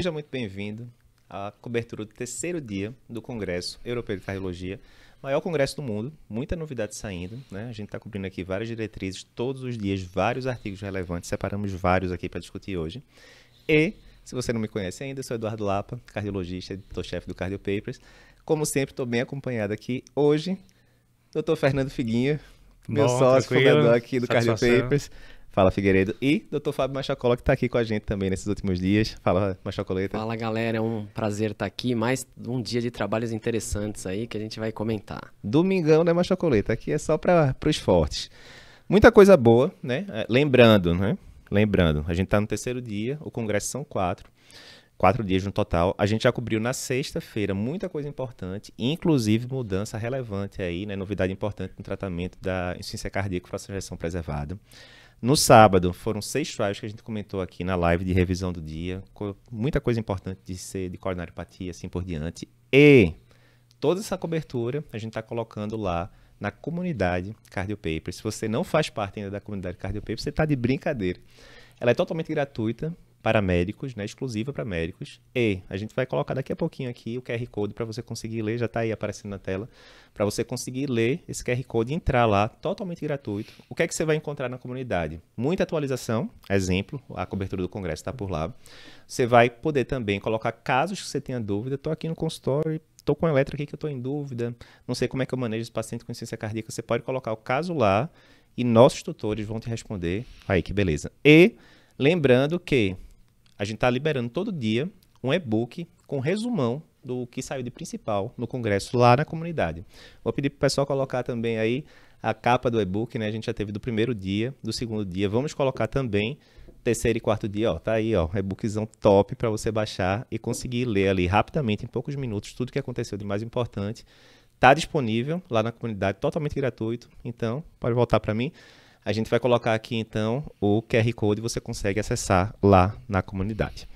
Seja muito bem-vindo à cobertura do terceiro dia do Congresso Europeu de Cardiologia, maior congresso do mundo, muita novidade saindo, né? A gente está cobrindo aqui várias diretrizes todos os dias, vários artigos relevantes, separamos vários aqui para discutir hoje. E, se você não me conhece ainda, eu sou Eduardo Lapa, cardiologista, editor-chefe do Cardio Papers. Como sempre, estou bem acompanhado aqui hoje, doutor Fernando Figuinha, meu Bom, sócio, fundador aqui do Cardio Papers. Fala Figueiredo e Dr. Fábio Machacola, que está aqui com a gente também nesses últimos dias. Fala Machacoleta. Fala galera, é um prazer estar tá aqui. Mais um dia de trabalhos interessantes aí que a gente vai comentar. Domingão, né, Machacoleta? Aqui é só para os fortes. Muita coisa boa, né? É, lembrando, né? Lembrando, a gente está no terceiro dia, o congresso são quatro. Quatro dias no total. A gente já cobriu na sexta-feira muita coisa importante, inclusive mudança relevante aí, né? Novidade importante no tratamento da insuficiência cardíaca fração de preservada. No sábado, foram seis trials que a gente comentou aqui na live de revisão do dia. muita coisa importante de ser de coronariopatia, assim por diante. E toda essa cobertura a gente está colocando lá na comunidade Cardiopaper. Se você não faz parte ainda da comunidade Cardiopaper, você está de brincadeira. Ela é totalmente gratuita, para médicos, né, exclusiva para médicos. E a gente vai colocar daqui a pouquinho aqui o QR Code para você conseguir ler, já está aí aparecendo na tela, para você conseguir ler esse QR Code e entrar lá, totalmente gratuito. O que é que você vai encontrar na comunidade? Muita atualização, exemplo, a cobertura do congresso está por lá. Você vai poder também colocar casos que você tenha dúvida. Estou aqui no consultório estou com elétrica aqui que eu estou em dúvida, não sei como é que eu manejo esse paciente com insuficiência cardíaca. Você pode colocar o caso lá e nossos tutores vão te responder. Aí, que beleza. E lembrando que a gente está liberando todo dia um e-book com resumão do que saiu de principal no congresso lá na comunidade. Vou pedir para o pessoal colocar também aí a capa do e-book, né? A gente já teve do primeiro dia, do segundo dia. Vamos colocar também terceiro e quarto dia, ó, tá aí, ó, e-bookzão top para você baixar e conseguir ler ali rapidamente, em poucos minutos, tudo que aconteceu de mais importante. Tá disponível lá na comunidade, totalmente gratuito. Então, pode voltar para mim. A gente vai colocar aqui então o QR Code, você consegue acessar lá na comunidade.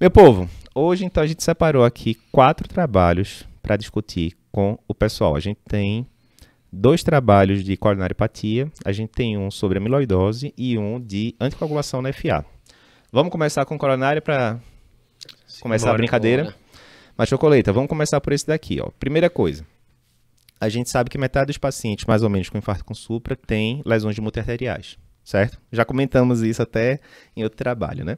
Meu povo, hoje então a gente separou aqui quatro trabalhos para discutir com o pessoal. A gente tem dois trabalhos de coronariopatia, a gente tem um sobre amiloidose e um de anticoagulação na FA. Vamos começar com coronária para começar a brincadeira. Né? Mas chocolate, vamos começar por esse daqui, ó. Primeira coisa, a gente sabe que metade dos pacientes, mais ou menos, com infarto com supra, tem lesões de multiarteriais, certo? Já comentamos isso até em outro trabalho, né?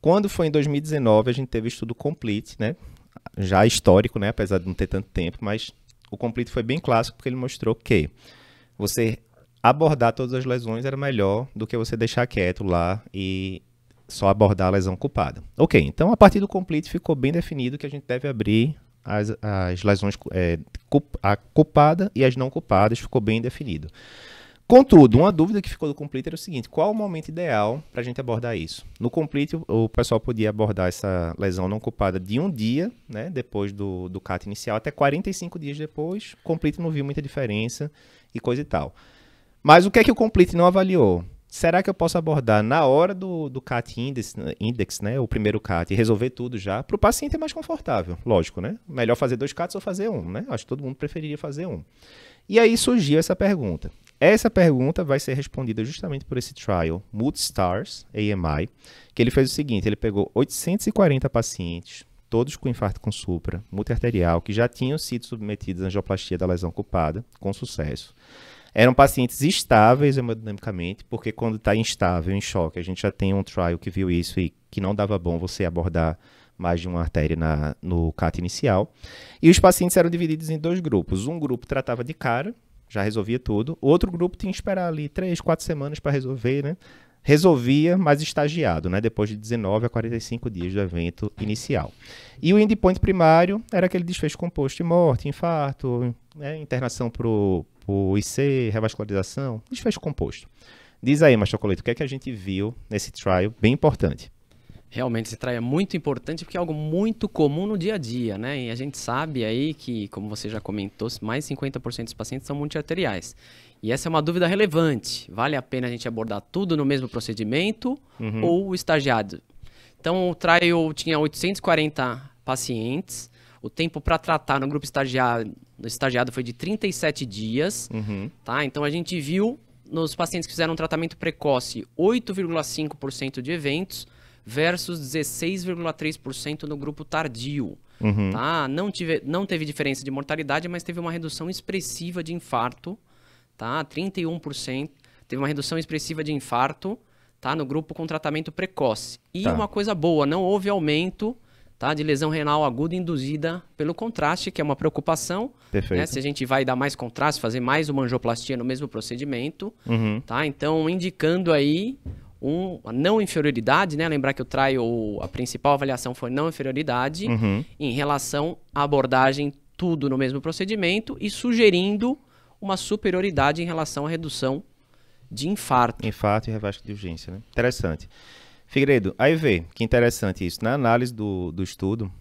Quando foi em 2019, a gente teve estudo complete, né? Já histórico, né? Apesar de não ter tanto tempo, mas o complete foi bem clássico porque ele mostrou que você abordar todas as lesões era melhor do que você deixar quieto lá e só abordar a lesão culpada. Ok, então a partir do complete ficou bem definido que a gente deve abrir as, as lesões, é, a culpada e as não culpadas, ficou bem definido. Contudo, uma dúvida que ficou do complete era o seguinte: qual o momento ideal para a gente abordar isso? No complete, o pessoal podia abordar essa lesão não culpada de um dia, né, depois do, do CAT inicial, até 45 dias depois. Complete não viu muita diferença e coisa e tal. Mas o que é que o complete não avaliou? Será que eu posso abordar na hora do, do CAT index, index, né? O primeiro CAT e resolver tudo já? Para o paciente é mais confortável, lógico, né? Melhor fazer dois CATs ou fazer um, né? Acho que todo mundo preferiria fazer um. E aí surgiu essa pergunta. Essa pergunta vai ser respondida justamente por esse trial Multistars AMI, que ele fez o seguinte, ele pegou 840 pacientes, todos com infarto com supra, multiarterial, que já tinham sido submetidos à angioplastia da lesão culpada, com sucesso. Eram pacientes estáveis hemodinamicamente, porque quando está instável, em choque, a gente já tem um trial que viu isso e que não dava bom você abordar mais de uma artéria na, no CAT inicial. E os pacientes eram divididos em dois grupos. Um grupo tratava de cara, já resolvia tudo. O outro grupo tinha que esperar ali três, quatro semanas para resolver, né? Resolvia, mas estagiado, né? Depois de 19 a 45 dias do evento inicial. E o endpoint primário era aquele desfecho composto de morte, infarto, né? internação para o o tipo, IC, revascularização, desfecho composto. Diz aí, Master Colete, o que é que a gente viu nesse trial bem importante? Realmente esse trial é muito importante porque é algo muito comum no dia a dia, né? E a gente sabe aí que, como você já comentou, mais de 50% dos pacientes são multiarteriais. E essa é uma dúvida relevante. Vale a pena a gente abordar tudo no mesmo procedimento uhum. ou o estagiado? Então, o trial tinha 840 pacientes, o tempo para tratar no grupo estagiário, no estagiado foi de 37 dias, uhum. tá? Então a gente viu nos pacientes que fizeram um tratamento precoce 8,5% de eventos versus 16,3% no grupo tardio. Uhum. Tá? Não, tive, não teve diferença de mortalidade, mas teve uma redução expressiva de infarto, tá? 31%. Teve uma redução expressiva de infarto, tá? No grupo com tratamento precoce. E tá. uma coisa boa, não houve aumento tá? De lesão renal aguda induzida pelo contraste, que é uma preocupação. Né? Perfeito. Né? Se a gente vai dar mais contraste, fazer mais uma angioplastia no mesmo procedimento, uhum. tá? Então, indicando aí um, a não inferioridade, né? Lembrar que o trial, a principal avaliação foi não inferioridade uhum. em relação à abordagem tudo no mesmo procedimento e sugerindo uma superioridade em relação à redução de infarto. Infarto e revasto de urgência, né? Interessante. Figueiredo, aí vê, que interessante isso. Na análise do, do estudo,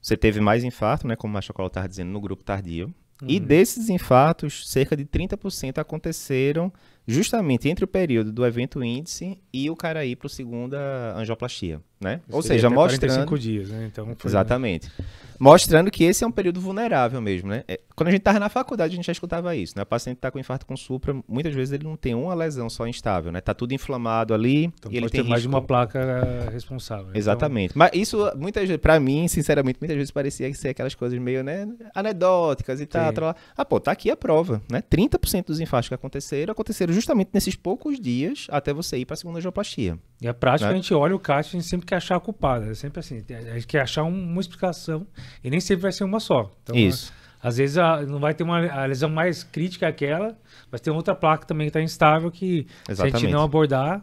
você teve mais infarto, né, como o Machocola estava dizendo, no grupo tardio. Uhum. E desses infartos, cerca de 30% aconteceram justamente entre o período do evento índice e o cara ir para a segunda angioplastia, né? Isso Ou seja, mostrando... 45 dias, né? Então foi, Exatamente. Né? Mostrando que esse é um período vulnerável mesmo, né? É, quando a gente estava na faculdade, a gente já escutava isso, né? O paciente está com infarto com supra, muitas vezes ele não tem uma lesão só instável, né? Tá tudo inflamado ali então, e ele tem mais de uma placa eh, responsável. Então. Exatamente. Então... Mas isso, muitas vezes, para mim, sinceramente, muitas vezes parecia ser aquelas coisas meio, né? Anedóticas e tal, tal, Ah, pô, tá aqui a prova, né? 30% dos infartos que aconteceram, aconteceram justamente nesses poucos dias até você ir para a segunda geoplastia. E a é prática, né? a gente olha o caso a gente sempre quer achar a culpada. É sempre assim, a gente quer achar uma explicação e nem sempre vai ser uma só. Então, Isso. Às vezes a, não vai ter uma a lesão mais crítica é aquela, mas tem outra placa também que está instável que Exatamente. se a gente não abordar.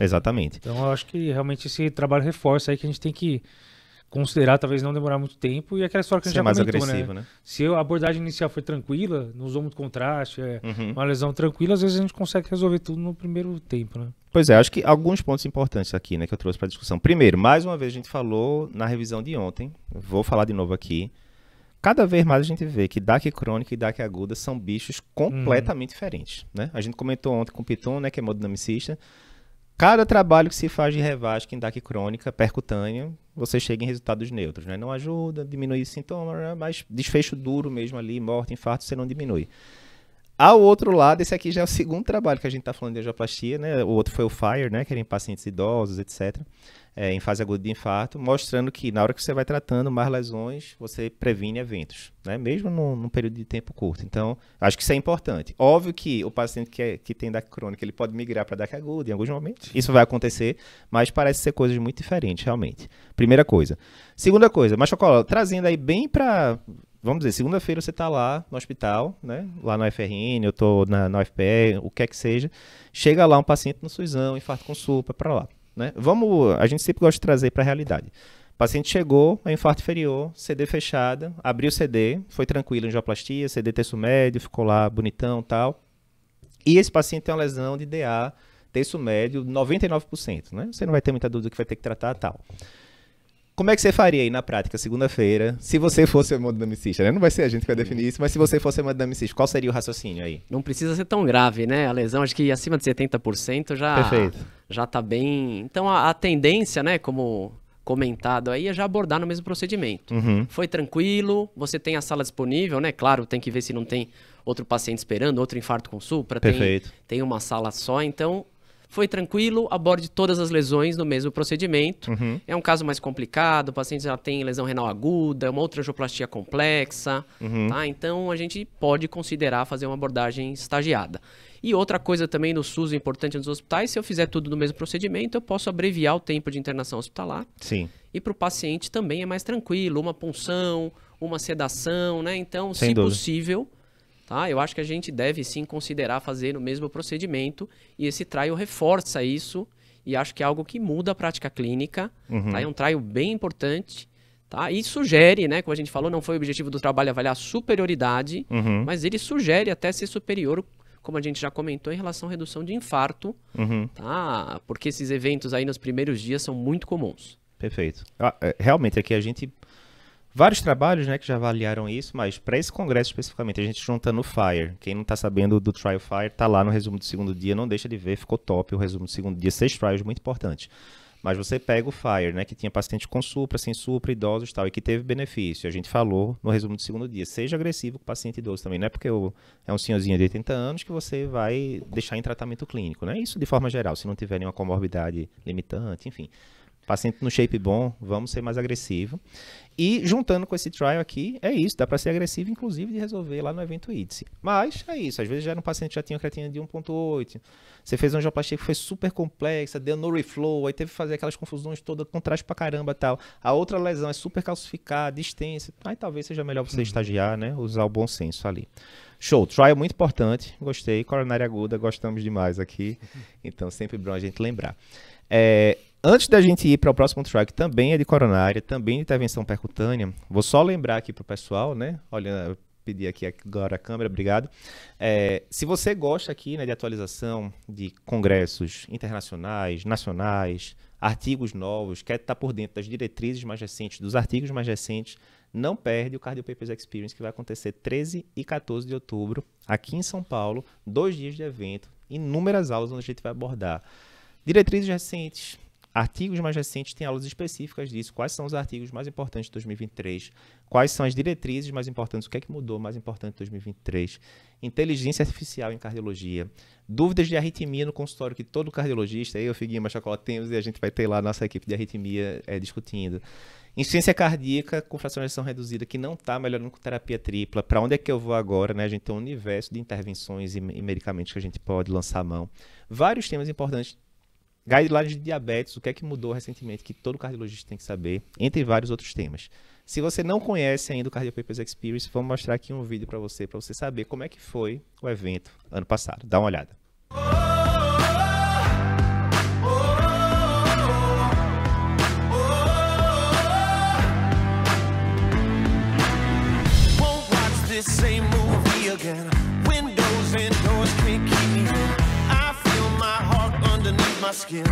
Exatamente. Então eu acho que realmente esse trabalho reforça aí que a gente tem que considerar, talvez não demorar muito tempo, e é aquela história que a gente já mais comentou, né? agressivo, né? né? Se a abordagem inicial foi tranquila, não usou muito contraste, é uhum. uma lesão tranquila, às vezes a gente consegue resolver tudo no primeiro tempo, né? Pois é, acho que alguns pontos importantes aqui, né, que eu trouxe para discussão. Primeiro, mais uma vez a gente falou na revisão de ontem, vou falar de novo aqui. Cada vez mais a gente vê que DAC crônica e DAC aguda são bichos hum. completamente diferentes, né? A gente comentou ontem com o Piton, né, que é hemodinamicista, Cada trabalho que se faz de revasque em DAC crônica, percutânea, você chega em resultados neutros. Né? Não ajuda, diminui sintomas, né? mas desfecho duro mesmo ali, morte, infarto, você não diminui. Ao outro lado, esse aqui já é o segundo trabalho que a gente está falando de angioplastia, né? O outro foi o FIRE, né? Que era em pacientes idosos, etc é, em fase aguda de infarto, mostrando que na hora que você vai tratando mais lesões, você previne eventos, né? mesmo num, num, período de tempo curto. Então, acho que isso é importante. Óbvio que o paciente que, é, que tem DAC crônica, ele pode migrar para DAC aguda em alguns momentos, isso vai acontecer, mas parece ser coisas muito diferentes, realmente. Primeira coisa. Segunda coisa, mas Chocola, trazendo aí bem para vamos dizer, segunda-feira você está lá no hospital, né? Lá no FRN, eu estou na, na UFPE, o que é que seja. Chega lá um paciente no Suizão, infarto com supra, para lá. Né? Vamos, a gente sempre gosta de trazer para a realidade. O paciente chegou, a é infarto inferior, CD fechada, abriu o CD, foi tranquilo, angioplastia, CD terço médio, ficou lá bonitão tal. E esse paciente tem uma lesão de DA, terço médio, 99%, né? Você não vai ter muita dúvida que vai ter que tratar tal. Como é que você faria aí na prática, segunda-feira, se você fosse hemodinamicista, né? Não vai ser a gente que vai definir isso, mas se você fosse hemodinamicista, qual seria o raciocínio aí? Não precisa ser tão grave, né? A lesão, acho que acima de 70% já já tá bem. Então a, a, tendência, né, como comentado aí, é já abordar no mesmo procedimento. Uhum. Foi tranquilo, você tem a sala disponível, né? Claro, tem que ver se não tem outro paciente esperando, outro infarto com supra, Perfeito. Tem, tem uma sala só, então foi tranquilo, aborde todas as lesões no mesmo procedimento. Uhum. É um caso mais complicado, o paciente já tem lesão renal aguda, uma outra angioplastia complexa, uhum. tá? Então a gente pode considerar fazer uma abordagem estagiada. E outra coisa também no SUS importante nos hospitais, se eu fizer tudo no mesmo procedimento, eu posso abreviar o tempo de internação hospitalar. Sim. E para o paciente também é mais tranquilo, uma punção, uma sedação, né? Então, Sem se dúvida. possível, Tá? Eu acho que a gente deve sim considerar fazer o mesmo procedimento e esse trial reforça isso e acho que é algo que muda a prática clínica. Uhum. Tá? É um trial bem importante. Tá? E sugere, né, como a gente falou, não foi o objetivo do trabalho avaliar a superioridade, uhum. mas ele sugere até ser superior, como a gente já comentou, em relação à redução de infarto, uhum. tá? porque esses eventos aí nos primeiros dias são muito comuns. Perfeito. Ah, é, realmente, aqui a gente vários trabalhos né, que já avaliaram isso, mas para esse congresso especificamente, a gente juntando o Fire. Quem não está sabendo do Trial Fire, está lá no resumo do segundo dia, não deixa de ver, ficou top o resumo do segundo dia, seis trials muito importante. Mas você pega o Fire, né, que tinha paciente com supra, sem supra, idosos e tal, e que teve benefício. A gente falou no resumo do segundo dia, seja agressivo com o paciente idoso também. Não é porque eu, é um senhorzinho de 80 anos que você vai deixar em tratamento clínico, né? Isso de forma geral, se não tiver nenhuma comorbidade limitante, enfim. Paciente no shape bom, vamos ser mais agressivo. E juntando com esse trial aqui, é isso, dá para ser agressivo, inclusive, de resolver lá no evento índice. Mas é isso, às vezes já era um paciente que já tinha creatina de 1.8, você fez uma angioplastia que foi super complexa, deu no reflow, aí teve que fazer aquelas confusões todas, contraste pra caramba tal. A outra lesão é super calcificada, extensa, aí talvez seja melhor você uhum. estagiar, né? Usar o bom senso ali. Show, trial muito importante, gostei, coronária aguda, gostamos demais aqui, então sempre bom a gente lembrar. É, Antes da gente ir para o próximo track, também é de coronária, também de intervenção percutânea. Vou só lembrar aqui para o pessoal, né? Olha, pedir aqui agora a câmera, obrigado. É, se você gosta aqui né, de atualização de congressos internacionais, nacionais, artigos novos, quer estar tá por dentro das diretrizes mais recentes, dos artigos mais recentes, não perde o Cardio Papers Experience, que vai acontecer 13 e 14 de outubro, aqui em São Paulo, dois dias de evento, inúmeras aulas onde a gente vai abordar diretrizes recentes, Artigos mais recentes têm aulas específicas disso. Quais são os artigos mais importantes de 2023? Quais são as diretrizes mais importantes? O que é que mudou mais importante de 2023? Inteligência artificial em cardiologia. Dúvidas de arritmia no consultório que todo cardiologista, eu, Figuinha, Machacola, temos e a gente vai ter lá a nossa equipe de arritmia é, discutindo. Insuficiência cardíaca com ejeção reduzida que não está melhorando com terapia tripla. Para onde é que eu vou agora? Né? A gente tem um universo de intervenções e medicamentos que a gente pode lançar a mão. Vários temas importantes Guidelines de diabetes, o que é que mudou recentemente, que todo cardiologista tem que saber, entre vários outros temas. Se você não conhece ainda o Cardiopapers Experience, vou mostrar aqui um vídeo para você, para você saber como é que foi o evento ano passado. Dá uma olhada. Same skin.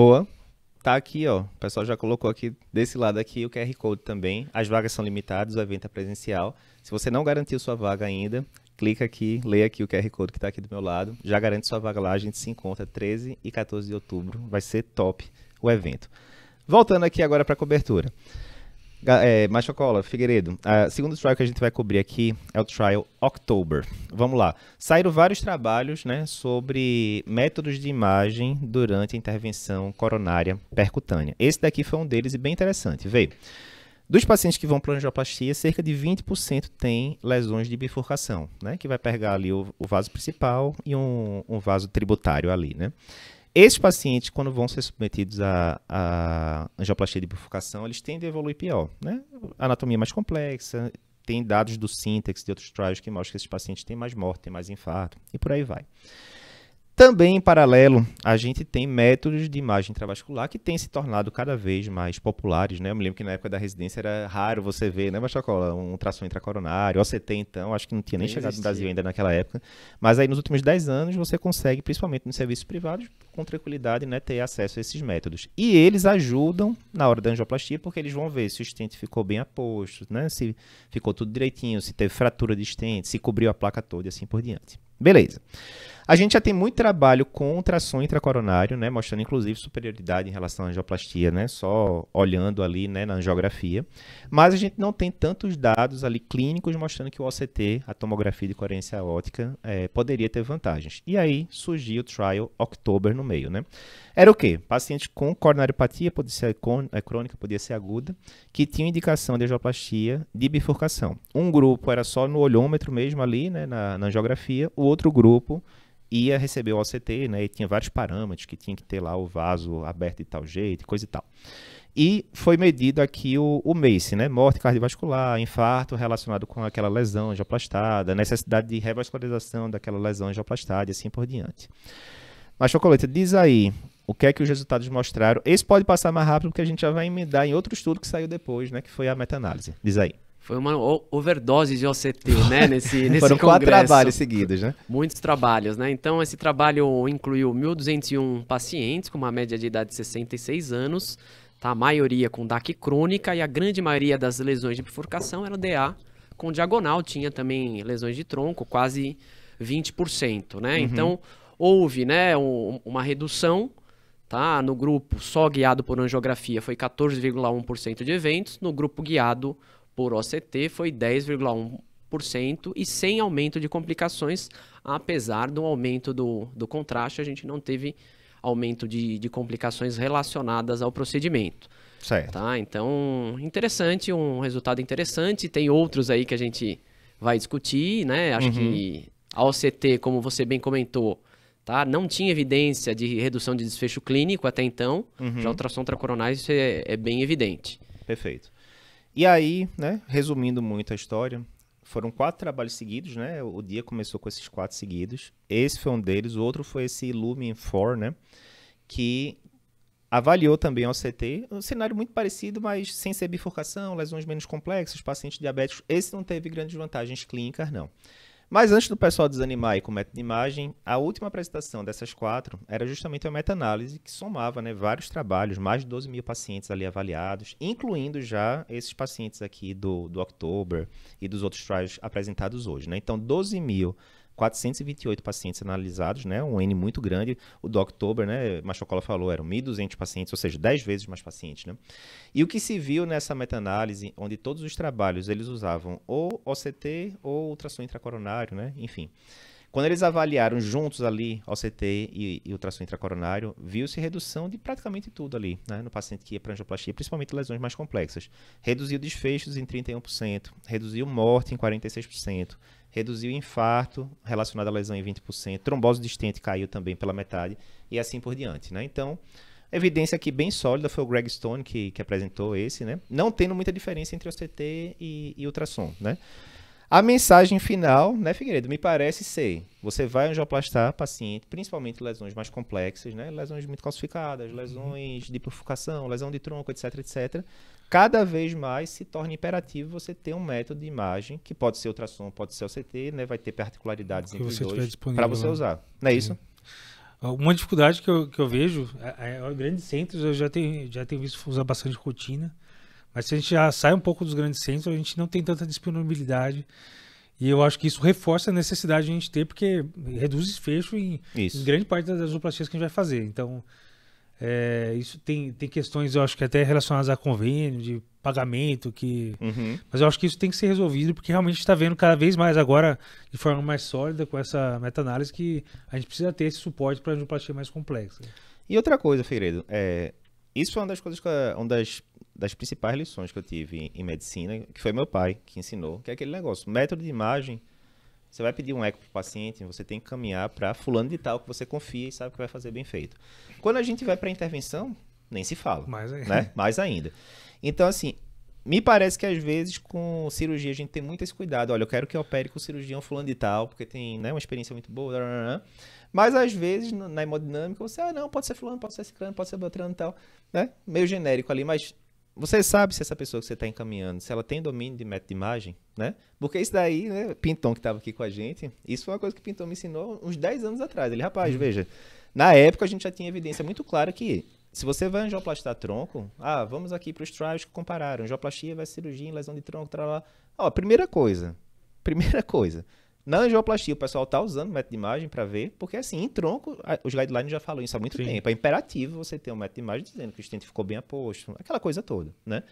boa. Tá aqui, ó. O pessoal já colocou aqui desse lado aqui o QR Code também. As vagas são limitadas, o evento é presencial. Se você não garantiu sua vaga ainda, clica aqui, leia aqui o QR Code que está aqui do meu lado. Já garante sua vaga lá, a gente se encontra 13 e 14 de outubro. Vai ser top o evento. Voltando aqui agora para a cobertura. É, Machocola, Figueiredo, o segundo trial que a gente vai cobrir aqui é o trial October. Vamos lá. Saíram vários trabalhos né, sobre métodos de imagem durante a intervenção coronária percutânea. Esse daqui foi um deles e bem interessante. Veio. Dos pacientes que vão para angioplastia, cerca de 20% tem lesões de bifurcação, né? Que vai pegar ali o, o vaso principal e um, um vaso tributário ali, né? Esses pacientes, quando vão ser submetidos a, a angioplastia de bifurcação, eles tendem a evoluir pior, né? Anatomia é mais complexa, tem dados do síntese de outros trials que mostram que esses pacientes têm mais morte, têm mais infarto, e por aí vai. Também em paralelo, a gente tem métodos de imagem intravascular que têm se tornado cada vez mais populares, né? Eu me lembro que na época da residência era raro você ver, né, Bachocola, um tração intracoronário, OCT então, acho que não tinha nem, nem chegado existia. no Brasil ainda naquela época, mas aí nos últimos 10 anos você consegue, principalmente nos serviços privados, com tranquilidade, né, ter acesso a esses métodos. E eles ajudam na hora da angioplastia, porque eles vão ver se o estente ficou bem aposto, né, se ficou tudo direitinho, se teve fratura de estente, se cobriu a placa toda e assim por diante. Beleza. A gente já tem muito trabalho com tração intracoronário, né, mostrando inclusive superioridade em relação à angioplastia, né, só olhando ali, né, na angiografia. Mas a gente não tem tantos dados ali clínicos mostrando que o OCT, a tomografia de coerência ótica, é, poderia ter vantagens. E aí surgiu o trial October no meio, né? Era o quê? Paciente com coronariopatia, podia ser é, crônica, podia ser aguda, que tinha indicação de angioplastia de bifurcação. Um grupo era só no olhômetro mesmo ali, né, na, na angiografia, o outro grupo ia receber o OCT, né? E tinha vários parâmetros que tinha que ter lá o vaso aberto de tal jeito, coisa e tal. E foi medido aqui o, o MACE, né? Morte cardiovascular, infarto relacionado com aquela lesão angioplastada, necessidade de revascularização daquela lesão angioplastada e assim por diante. Mas, Chocolate, diz aí o que é que os resultados mostraram. Esse pode passar mais rápido porque a gente já vai emendar em outro estudo que saiu depois, né? Que foi a meta-análise. Diz aí. Foi uma overdose de OCT, né? Nesse, nesse Foram congresso. quatro trabalhos seguidos, né? Muitos trabalhos, né? Então, esse trabalho incluiu 1.201 pacientes com uma média de idade de 66 anos, tá? a maioria com DAC crônica e a grande maioria das lesões de bifurcação era DA com diagonal, tinha também lesões de tronco, quase 20%, né? Uhum. Então, houve né, um, uma redução tá? No grupo só guiado por angiografia foi 14,1% de eventos, no grupo guiado por OCT foi 10,1% e sem aumento de complicações, apesar do aumento do, do contraste, a gente não teve aumento de, de complicações relacionadas ao procedimento. Certo. Tá? Então, interessante, um resultado interessante. Tem outros aí que a gente vai discutir, né? Acho uhum. que a OCT, como você bem comentou, tá? Não tinha evidência de redução de desfecho clínico até então. Uhum. Já ultrassom tracoronais isso é, é bem evidente. Perfeito. E aí, né, resumindo muito a história, foram quatro trabalhos seguidos, né? O dia começou com esses quatro seguidos. Esse foi um deles, o outro foi esse Lumen 4, né? Que avaliou também o CT, um cenário muito parecido, mas sem ser bifurcação, lesões menos complexas, pacientes diabéticos. Esse não teve grandes vantagens clínicas, não. Mas antes do pessoal desanimar aí com método de imagem, a última apresentação dessas quatro era justamente uma meta-análise que somava né, vários trabalhos, mais de 12 mil pacientes ali avaliados, incluindo já esses pacientes aqui do, do October e dos outros trials apresentados hoje. Né? Então, 12 mil 428 pacientes analisados, né? Um N muito grande. O Doctober, né? Machocola falou, eram 1.200 pacientes, ou seja, 10 vezes mais pacientes, né? E o que se viu nessa meta-análise, onde todos os trabalhos eles usavam ou OCT ou ultrassom intracoronário, né? Enfim. Quando eles avaliaram juntos ali OCT e, e ultrassom intracoronário, viu-se redução de praticamente tudo ali, né, no paciente que ia para angioplastia, principalmente lesões mais complexas. Reduziu desfechos em 31%, reduziu morte em 46%, reduziu infarto relacionado à lesão em 20%, trombose distante caiu também pela metade e assim por diante, né? Então, evidência aqui bem sólida foi o Greg Stone que, que apresentou esse, né? Não tendo muita diferença entre OCT e, e ultrassom, né? A mensagem final, né, Figueiredo, me parece ser: você vai angioplastar paciente, principalmente lesões mais complexas, né, lesões muito calcificadas, uhum. lesões de profucação, lesão de tronco, etc, etc. Cada vez mais se torna imperativo você ter um método de imagem, que pode ser ultrassom, pode ser OCT, né, vai ter particularidades entre os dois, para você lá. Né? usar. Não é, é. isso? Uma dificuldade que eu, que eu vejo, é, é, grandes centros eu já tenho, já tenho visto usar bastante rotina, mas se a gente já sai um pouco dos grandes centros, a gente não tem tanta disponibilidade. E eu acho que isso reforça a necessidade de a gente ter, porque reduz desfecho em, em grande parte das zooplastias que a gente vai fazer. Então, é, isso tem, tem questões, eu acho que até relacionadas a convênio, de pagamento, que. Uhum. Mas eu acho que isso tem que ser resolvido, porque realmente está vendo cada vez mais agora, de forma mais sólida, com essa meta-análise, que a gente precisa ter esse suporte para a zooplastia mais complexa. E outra coisa, Figueiredo, é, isso foi uma das coisas, que, uma das, das principais lições que eu tive em medicina, que foi meu pai que ensinou, que é aquele negócio, método de imagem, você vai pedir um eco para o paciente, você tem que caminhar para fulano de tal que você confia e sabe que vai fazer bem feito. Quando a gente vai para intervenção, nem se fala, Mais ainda. né? Mais ainda. Então, assim, me parece que às vezes com cirurgia a gente tem muito esse cuidado. Olha, eu quero que eu opere com o cirurgião fulano de tal, porque tem né, uma experiência muito boa. Blá, blá, blá. Mas às vezes, na hemodinâmica, você, ah, não, pode ser fulano, pode ser ciclano, pode ser beltrano e tal, né? Meio genérico ali, mas você sabe se essa pessoa que você está encaminhando, se ela tem domínio de método de imagem, né? Porque isso daí, né, Pintão que estava aqui com a gente, isso foi uma coisa que Pintão me ensinou uns 10 anos atrás. Ele, rapaz, uhum. veja, na época a gente já tinha evidência muito clara que se você vai angioplastar tronco, ah, vamos aqui para os trials que compararam, angioplastia vai cirurgia em lesão de tronco, tal, Ó, primeira coisa, primeira coisa, na angioplastia, o pessoal está usando método de imagem para ver, porque assim, em tronco, os guidelines já falam isso há muito Sim. tempo. É imperativo você ter um método de imagem dizendo que o estente ficou bem aposto, aquela coisa toda, né?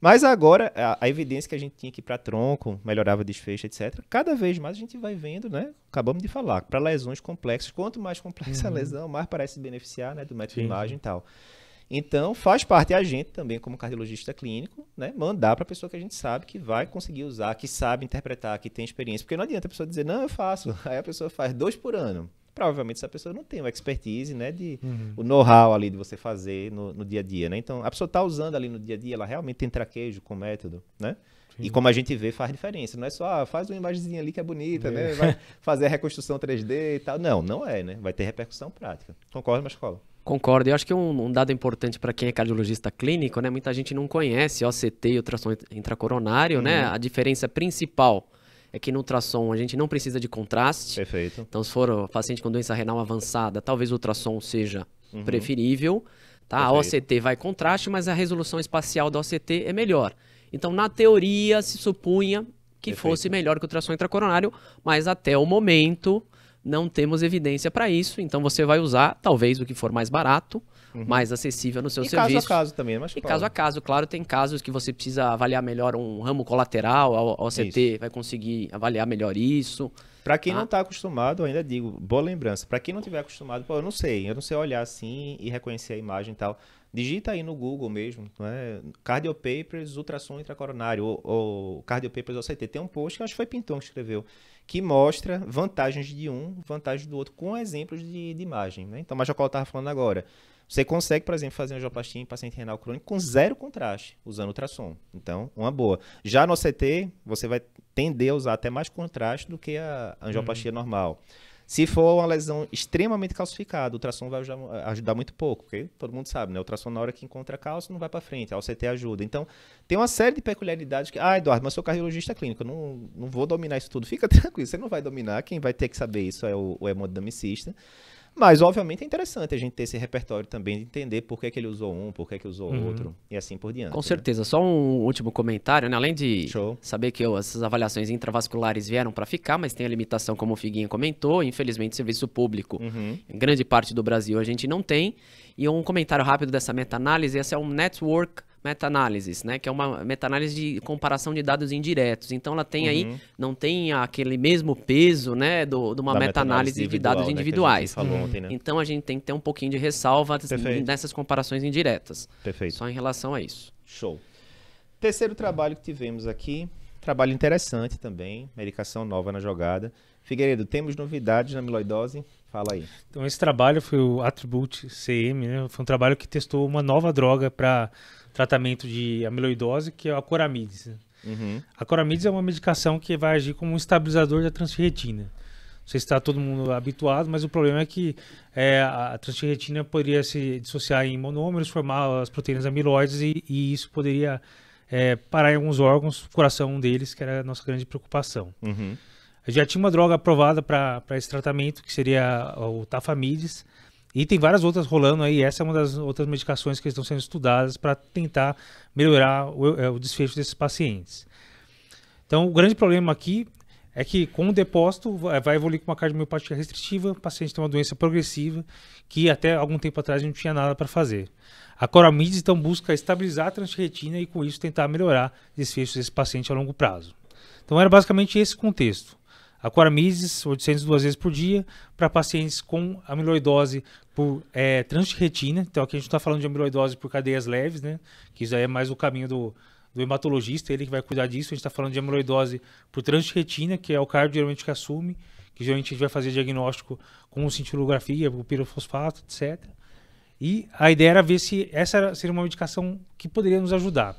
Mas agora, a, a evidência que a gente tinha aqui para tronco, melhorava desfecho, etc., cada vez mais a gente vai vendo, né? Acabamos de falar, para lesões complexas, quanto mais complexa uhum. a lesão, mais parece beneficiar né, do método Sim. de imagem e tal. Então, faz parte a gente também, como cardiologista clínico, né, mandar para a pessoa que a gente sabe que vai conseguir usar, que sabe interpretar, que tem experiência. Porque não adianta a pessoa dizer, não, eu faço. Aí a pessoa faz dois por ano. Provavelmente essa pessoa não tem o expertise, né, de, uhum. o know-how ali de você fazer no, no, dia a dia. Né? Então, a pessoa está usando ali no dia a dia, ela realmente tem traquejo com o método, né? E como a gente vê, faz diferença. Não é só, ah, faz uma imagenzinha ali que é bonita, né, é. né? Vai fazer a reconstrução 3D e tal. Não, não é, né? Vai ter repercussão prática. Concorda, Mascola? Concordo. Eu acho que é um, um dado importante para quem é cardiologista clínico, né? Muita gente não conhece OCT e ultrassom intracoronário, né? Uhum. A diferença principal é que no ultrassom a gente não precisa de contraste. Perfeito. Então, se for paciente com doença renal avançada, talvez o ultrassom seja uhum. preferível. Tá? A OCT vai contraste, mas a resolução espacial da OCT é melhor. Então, na teoria, se supunha que Perfeito. fosse melhor que o ultrassom intracoronário, mas até o momento não temos evidência para isso, então você vai usar talvez o que for mais barato, uhum. mais acessível no seu e serviço. Caso a caso também, é mais E caso a caso, claro, tem casos que você precisa avaliar melhor um ramo colateral, a OCT isso. vai conseguir avaliar melhor isso. Para quem tá? não está acostumado, ainda digo, boa lembrança. Para quem não tiver acostumado, pô, eu não sei, eu não sei olhar assim e reconhecer a imagem e tal. Digita aí no Google mesmo, né? Cardiopapers, ultrassom intracoronário, ou, ou Cardiopapers OCT. Tem um post que acho que foi pintão que escreveu que mostra vantagens de um, vantagens do outro, com exemplos de, de imagem. Né? Então, mas o estava falando agora. Você consegue, por exemplo, fazer angioplastia em paciente renal crônico com zero contraste, usando ultrassom. Então, uma boa. Já no CT, você vai tender a usar até mais contraste do que a angioplastia uhum. normal. Se for uma lesão extremamente calcificada, o ultrassom vai eh, ajudar muito pouco, porque todo mundo sabe, né? O ultrassom na hora que encontra cálcio não vai para frente, a OCT ajuda. Então, tem uma série de peculiaridades que, ah, Eduardo, mas sou cardiologista clínico, eu não, não vou dominar isso tudo. Fica tranquilo, você não vai dominar, quem vai ter que saber isso é o, o hemodinamicista. Mas, obviamente, é interessante a gente ter esse repertório também, de entender por que, que ele usou um, por que, que usou uhum. outro, e assim por diante. Com né? certeza. Só um último comentário, né? Além de Show. saber que essas avaliações intravasculares vieram para ficar, mas tem a limitação, como o Figuinha comentou, infelizmente, serviço público. Uhum. Em grande parte do Brasil a gente não tem. E um comentário rápido dessa meta-análise, essa é um network meta-análises, né? Que é uma meta-análise de comparação de dados indiretos. Então ela tem uhum. aí, não tem aquele mesmo peso, né, do, de uma meta-análise meta de dados né, individuais. A uhum. ontem, né? Então a gente tem que ter um pouquinho de ressalva Perfeito. nessas comparações indiretas. Perfeito. Só em relação a isso. Show. Terceiro trabalho que tivemos aqui, trabalho interessante também, medicação nova na jogada. Figueiredo, temos novidades na amiloidose? Fala aí. Então esse trabalho foi o Attribute CM, né? Foi um trabalho que testou uma nova droga para tratamento de amiloidose, que é a Acoramides. Né? Uhum. A Coramides é uma medicação que vai agir como um estabilizador da transferretina. Não sei se está todo mundo habituado, mas o problema é que é, a transferretina poderia se dissociar em monômeros, formar as proteínas amiloides e, e isso poderia é, parar em alguns órgãos, o coração um deles, que era a nossa grande preocupação. Uhum. Já tinha uma droga aprovada para esse tratamento, que seria o Tafamides, e tem várias outras rolando aí. Essa é uma das outras medicações que estão sendo estudadas para tentar melhorar o, é, o, desfecho desses pacientes. Então, o grande problema aqui é que, com o depósito, é, vai evoluir com uma cardiomiopatia restritiva. O paciente tem uma doença progressiva que até algum tempo atrás não tinha nada para fazer. A Coramides, então, busca estabilizar a transretina e, com isso, tentar melhorar o desfecho desse paciente a longo prazo. Então, era basicamente esse contexto. Aquaramizes, 800 duas vezes por dia, para pacientes com amiloidose por é, transretina. Então aqui a gente está falando de amiloidose por cadeias leves, né? Que isso aí é mais o caminho do, do hematologista, ele que vai cuidar disso. A gente está falando de amiloidose por transretina, que é o cardio geralmente que assume, que geralmente a gente vai fazer diagnóstico com cintilografia, com pirofosfato, etc. E a ideia era ver se essa seria uma medicação que poderia nos ajudar.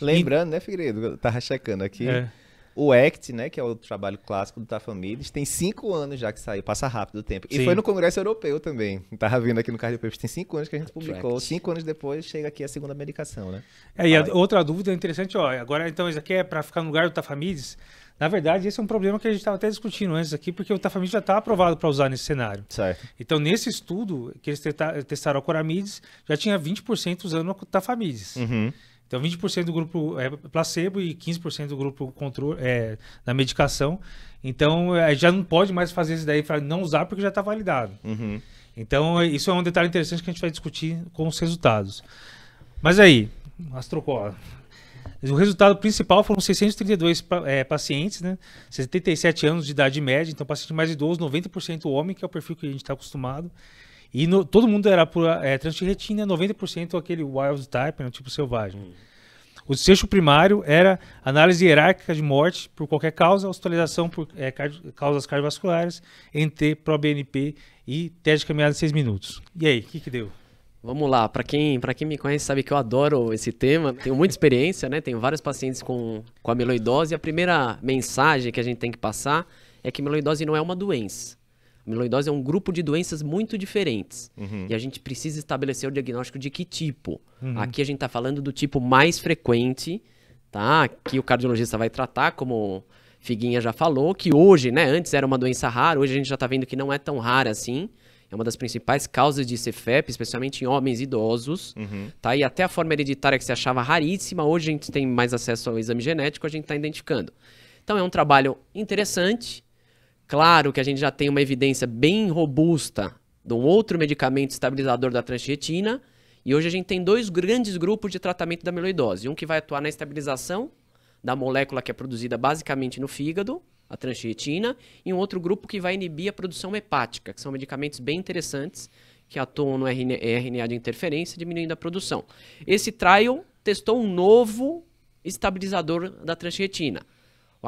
Lembrando, e... né, Figueiredo? Tava checando aqui. É. O ACT, né, que é o trabalho clássico do Tafamides, tem cinco anos já que saiu, passa rápido o tempo. E Sim. foi no Congresso Europeu também. Estava vendo aqui no Cardio Papers, tem cinco anos que a gente publicou. Tract. Cinco anos depois chega aqui a segunda medicação, né? É, e a, outra dúvida interessante, ó, agora então isso aqui é para ficar no lugar do Tafamides. Na verdade, esse é um problema que a gente estava até discutindo antes aqui, porque o Tafamides já está aprovado para usar nesse cenário. Certo. Então, nesse estudo que eles testaram o Coramides, já tinha 20% usando o Tafamides. Uhum. Então, 20% do grupo é placebo e 15% do grupo controle, é, da medicação. Então, é, já não pode mais fazer isso daí para não usar porque já está validado. Uhum. Então, isso é um detalhe interessante que a gente vai discutir com os resultados. Mas aí, Astrocola. O resultado principal foram 632 é, pacientes, né? 77 anos de idade média, então paciente mais idoso, 90% homem, que é o perfil que a gente está acostumado. E no, todo mundo era por é, transtirretina, 90% aquele wild type, né, tipo selvagem. Hum. O seixo primário era análise hierárquica de morte por qualquer causa, hospitalização por é, causas cardiovasculares, NT, ProBNP e teste de caminhada de 6 minutos. E aí, o que, que deu? Vamos lá, para quem, quem me conhece sabe que eu adoro esse tema, tenho muita experiência, né? Tenho vários pacientes com, com amiloidose. a primeira mensagem que a gente tem que passar é que amiloidose não é uma doença. Amiloidose é um grupo de doenças muito diferentes. Uhum. E a gente precisa estabelecer o diagnóstico de que tipo. Uhum. Aqui a gente está falando do tipo mais frequente, tá? Que o cardiologista vai tratar, como Figuinha já falou, que hoje, né? Antes era uma doença rara, hoje a gente já está vendo que não é tão rara assim. É uma das principais causas de CFEP, especialmente em homens idosos, uhum. tá? E até a forma hereditária que se achava raríssima, hoje a gente tem mais acesso ao exame genético, a gente está identificando. Então é um trabalho interessante, Claro que a gente já tem uma evidência bem robusta de um outro medicamento estabilizador da transretina, e hoje a gente tem dois grandes grupos de tratamento da amiloidose. Um que vai atuar na estabilização da molécula que é produzida basicamente no fígado, a transretina, e um outro grupo que vai inibir a produção hepática, que são medicamentos bem interessantes que atuam no RNA de interferência, diminuindo a produção. Esse trial testou um novo estabilizador da transretina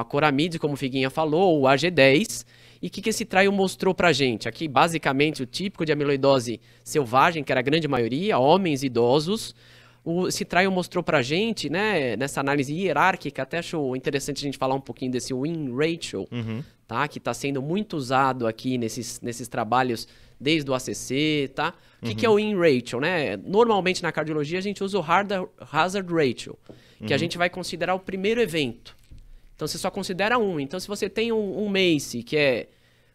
o coramide como o Figuinha falou, o AG10. E o que, que esse trial mostrou pra gente? Aqui, basicamente, o típico de amiloidose selvagem, que era a grande maioria, homens idosos. O, esse trial mostrou pra gente, né, nessa análise hierárquica, até acho interessante a gente falar um pouquinho desse win ratio, uhum. tá? Que está sendo muito usado aqui nesses, nesses trabalhos desde o ACC, tá? O que, uhum. que é o uhum. win ratio, né? Normalmente na cardiologia a gente usa o hard, hazard ratio, que uhum. a gente vai considerar o primeiro evento. Então você só considera um. Então se você tem um, um MACE, que é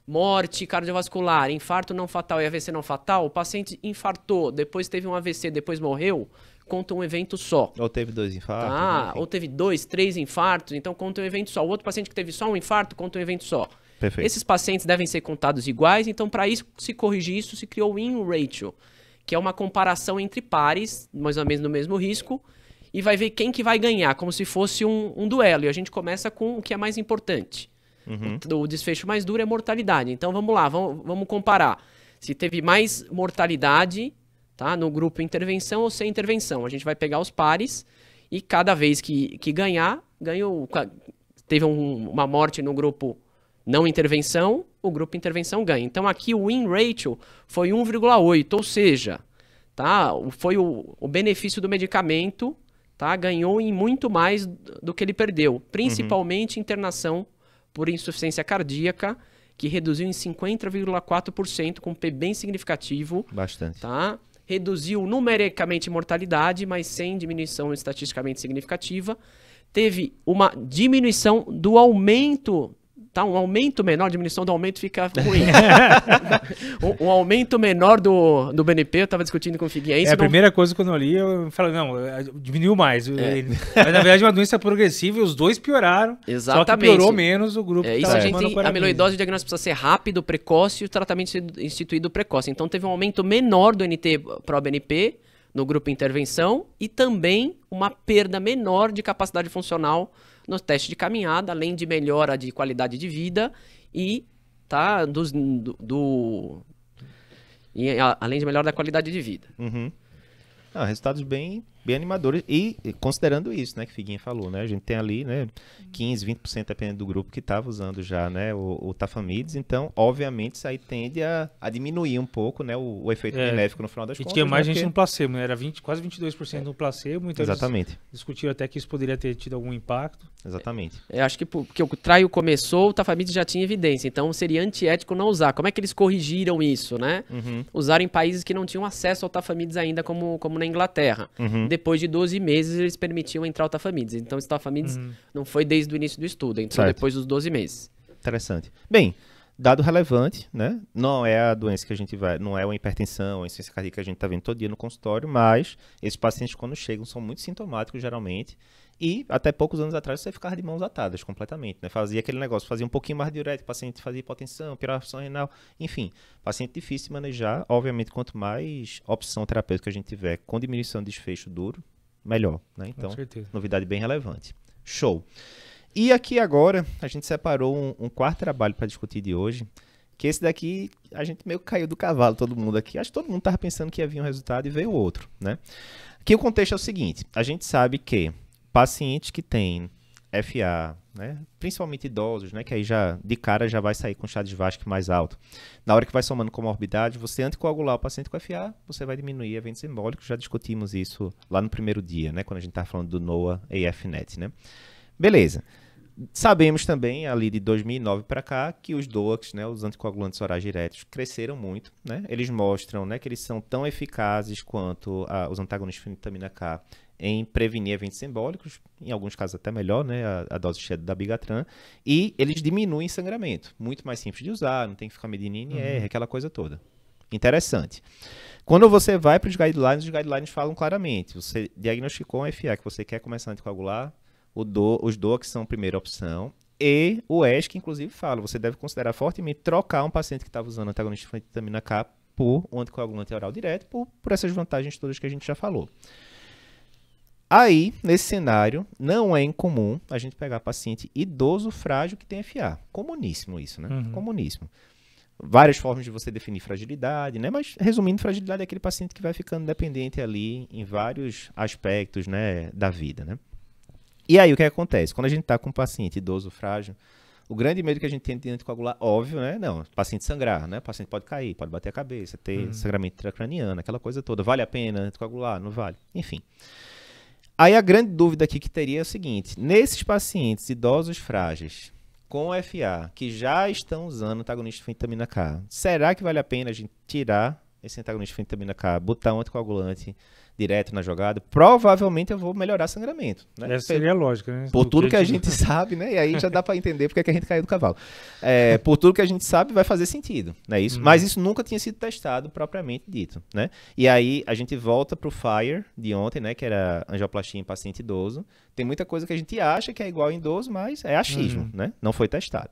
morte cardiovascular, infarto não fatal e AVC não fatal, o paciente infartou, depois teve um AVC, depois morreu, conta um evento só. Ou teve dois infartos. Ah, ou teve dois, três infartos, então conta um evento só. O outro paciente que teve só um infarto, conta um evento só. Perfeito. Esses pacientes devem ser contados iguais, então para isso se corrigir isso se criou o in ratio, que é uma comparação entre pares, mais ou menos no mesmo risco, e vai ver quem que vai ganhar, como se fosse um, um duelo. E a gente começa com o que é mais importante. Uhum. O, o, desfecho mais duro é mortalidade. Então vamos lá, vamos, vamos comparar. Se teve mais mortalidade tá, no grupo intervenção ou sem intervenção. A gente vai pegar os pares e cada vez que, que ganhar, ganhou, teve um, uma morte no grupo não intervenção, o grupo intervenção ganha. Então aqui o win ratio foi 1,8, ou seja, tá, foi o, o benefício do medicamento tá? ganhou em muito mais do que ele perdeu, principalmente uhum. internação por insuficiência cardíaca, que reduziu em 50,4%, com um P bem significativo. Bastante. Tá? Reduziu numericamente mortalidade, mas sem diminuição estatisticamente significativa. Teve uma diminuição do aumento tá um aumento menor, a diminuição do aumento fica ruim. um, um, aumento menor do, do BNP, eu estava discutindo com o Figueiredo É a não... primeira coisa que eu li, eu falei, não, é, diminuiu mais. É. Mas na verdade é uma doença progressiva e os dois pioraram. Exatamente. Só que piorou menos o grupo. É, isso a gente tem, a amiloidose, o diagnóstico precisa ser rápido, precoce e o tratamento instituído precoce. Então teve um aumento menor do NT pro BNP no grupo intervenção e também uma perda menor de capacidade funcional no teste de caminhada, além de melhora de qualidade de vida e tá dos, do, do e, a, além de melhora da qualidade de vida. Uhum. Ah, resultados bem bem animadores. E considerando isso, né, que Figuinha falou, né? A gente tem ali, né, 15, 20% dependendo do grupo que estava tá usando já, né, o, o Tafamides. Então, obviamente, isso aí tende a, a diminuir um pouco, né, o, o efeito é. benéfico no final das contas contas. E tinha mais né, gente porque... no placebo, né? Era 20, quase 22% é. no placebo. Então Exatamente. discutiram até que isso poderia ter tido algum impacto. Exatamente. É, eu acho que porque o traio começou, o Tafamides já tinha evidência. Então, seria antiético não usar. Como é que eles corrigiram isso, né? Uhum. Usaram em países que não tinham acesso ao Tafamides ainda, como, como na Inglaterra. Uhum. Depois de 12 meses, eles permitiam entrar o Tafamides. Então, esse Tafamides uhum. não foi desde o início do estudo, Então certo. depois dos 12 meses. Interessante. Bem, dado relevante, né? Não é a doença que a gente vai, não é uma hipertensão, a insuficiência cardíaca que a gente está vendo todo dia no consultório, mas esses pacientes quando chegam são muito sintomáticos geralmente e até poucos anos atrás você ficava de mãos atadas completamente, né? Fazia aquele negócio, fazia um pouquinho mais direto, paciente fazia hipotensão, piração renal, enfim. Paciente difícil de manejar, obviamente, quanto mais opção terapêutica a gente tiver com diminuição de desfecho duro, melhor, né? Então, novidade bem relevante. Show. E aqui agora, a gente separou um, um quarto trabalho para discutir de hoje, que esse daqui a gente meio que caiu do cavalo, todo mundo aqui. Acho que todo mundo estava pensando que ia vir um resultado e veio outro, né? Aqui o contexto é o seguinte, a gente sabe que pacientes que têm FA, né? principalmente idosos, né? que aí já de cara já vai sair com chá de Vasco mais alto. Na hora que vai somando comorbidade, você anticoagular o paciente com FA, você vai diminuir eventos embólicos. Já discutimos isso lá no primeiro dia, né? quando a gente estava falando do NOAA AFNet. Né? Beleza. Sabemos também, ali de 2009 para cá, que os DOACs, né, os anticoagulantes orais diretos, cresceram muito. Né? Eles mostram né, que eles são tão eficazes quanto a, os antagonistas de vitamina K em prevenir eventos embólicos, em alguns casos até melhor, né, a, a dose cheia da Bigatran, e eles diminuem sangramento, muito mais simples de usar, não tem que ficar medindo INR, uhum. aquela coisa toda. Interessante. Quando você vai para os guidelines, os guidelines falam claramente, você diagnosticou um FA que você quer começar a anticoagular, do, os DOAC são a primeira opção, e o ESC, inclusive, fala, você deve considerar fortemente trocar um paciente que estava usando antagonista de vitamina K por um anticoagulante oral direto, por, por essas vantagens todas que a gente já falou. Aí, nesse cenário, não é incomum a gente pegar paciente idoso frágil que tem FA. Comuníssimo isso, né? Uhum. Comuníssimo. Várias formas de você definir fragilidade, né? Mas, resumindo, fragilidade é aquele paciente que vai ficando dependente ali em vários aspectos, né, da vida, né? E aí, o que acontece? Quando a gente está com um paciente idoso frágil, o grande medo que a gente tem de anticoagular, óbvio, né? Não, paciente sangrar, né? O paciente pode cair, pode bater a cabeça, ter uhum. sangramento intracraniano, aquela coisa toda. Vale a pena anticoagular? Não vale? Enfim. Aí a grande dúvida aqui que teria é o seguinte: nesses pacientes idosos frágeis com FA que já estão usando antagonista de vitamina K, será que vale a pena a gente tirar esse antagonista fentamina K, botar um anticoagulante direto na jogada, provavelmente eu vou melhorar sangramento. Né? Essa é, seria a lógica, né? Por tudo que a gente sabe, né? E aí já dá para entender porque é que a gente caiu do cavalo. É, por tudo que a gente sabe, vai fazer sentido, né? Isso, hum. mas isso nunca tinha sido testado propriamente dito, né? E aí a gente volta pro FIRE de ontem, né? Que era angioplastia em paciente idoso. Tem muita coisa que a gente acha que é igual em idoso, mas é achismo, hum. né? Não foi testado.